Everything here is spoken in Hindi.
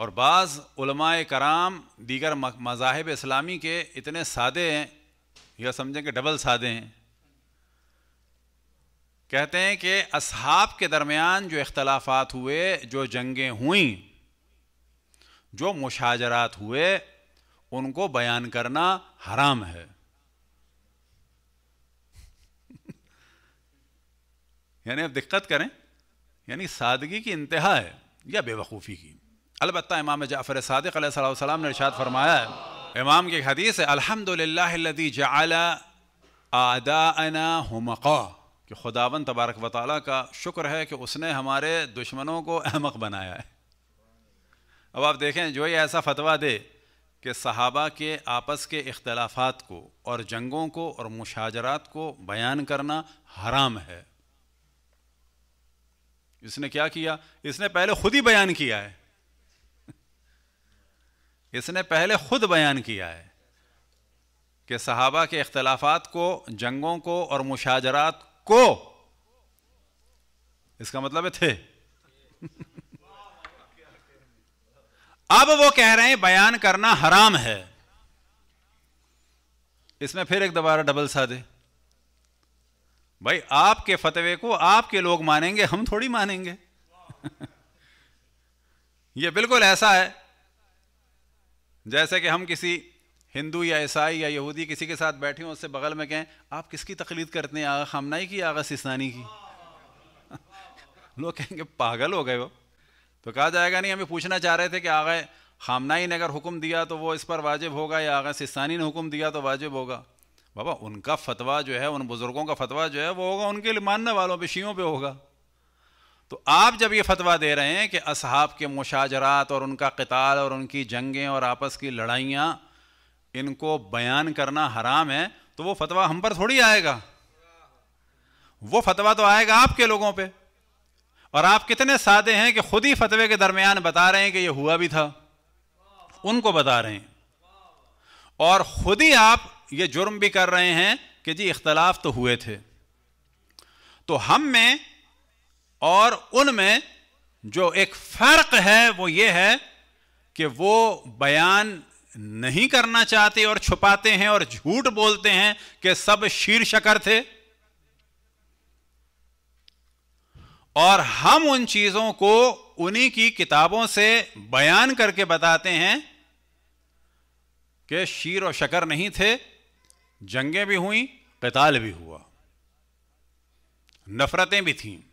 और बाज़ कराम दीगर मज़ाहब इस्लामी के इतने सादे हैं यह समझें कि डबल सादे हैं कहते हैं कि असहाब के दरमियान जो इख्तलाफात हुए जो जंगें हुई जो मुशाजरात हुए उनको बयान करना हराम है यानी अब दिक्कत करें यानी सादगी की इंतहा है या बेवकूफ़ी की अलबत् इमाम जाफ़र सदक सलाम ने इर्शाद फरमाया है इमाम की हदीस है अलहमदिल्लादी जला आदाना हमका कि खुदावन तबारक व का शुक्र है कि उसने हमारे दुश्मनों को अहमक बनाया है अब आप देखें जो ये ऐसा फतवा दे कि सहाबा के आपस के अख्तलाफात को और जंगों को और मुशाजरात को बयान करना हराम है इसने क्या किया इसने पहले खुद ही बयान किया है इसने पहले खुद बयान किया है कि सहाबा के अख्तलाफात को जंगों को और मुशाजरात को इसका मतलब है थे अब वो कह रहे हैं बयान करना हराम है इसमें फिर एक दोबारा डबल साधे भाई आपके फतवे को आपके लोग मानेंगे हम थोड़ी मानेंगे ये बिल्कुल ऐसा है जैसे कि हम किसी हिंदू या ईसाई या यहूदी किसी के साथ बैठे हों उससे बगल में कहें आप किसकी तकलीद करते हैं आगा खामनाई की आगा सिस्तानी की लोग कहेंगे पागल हो गए वो तो कहा जाएगा नहीं हमें पूछना चाह रहे थे कि आगे खामनाई ने अगर हुक्म दिया तो वो इस पर वाजिब होगा या आगे सिस्तानी ने हुक्म दिया तो वाजिब होगा बाबा उनका फतवा जो है उन बुज़ुर्गों का फतवा जो है वो होगा उनके लिए मानने वालों पर शियों पर होगा तो आप जब ये फतवा दे रहे हैं कि असहाब के मुशाजरात और उनका कताल और उनकी जंगें और आपस की लड़ाइयाँ इनको बयान करना हराम है तो वो फतवा हम पर थोड़ी आएगा वो फतवा तो आएगा आपके लोगों पे और आप कितने सादे हैं कि खुद ही फतवे के दरमियान बता रहे हैं कि ये हुआ भी था उनको बता रहे हैं और खुद ही आप ये जुर्म भी कर रहे हैं कि जी इख्तलाफ तो हुए थे तो हम में और उनमें जो एक फ़र्क है वो ये है कि वो बयान नहीं करना चाहते और छुपाते हैं और झूठ बोलते हैं कि सब शीर्षकर थे और हम उन चीज़ों को उन्हीं की किताबों से बयान करके बताते हैं कि शीर और शकर नहीं थे जंगें भी हुई कताल भी हुआ नफरतें भी थीं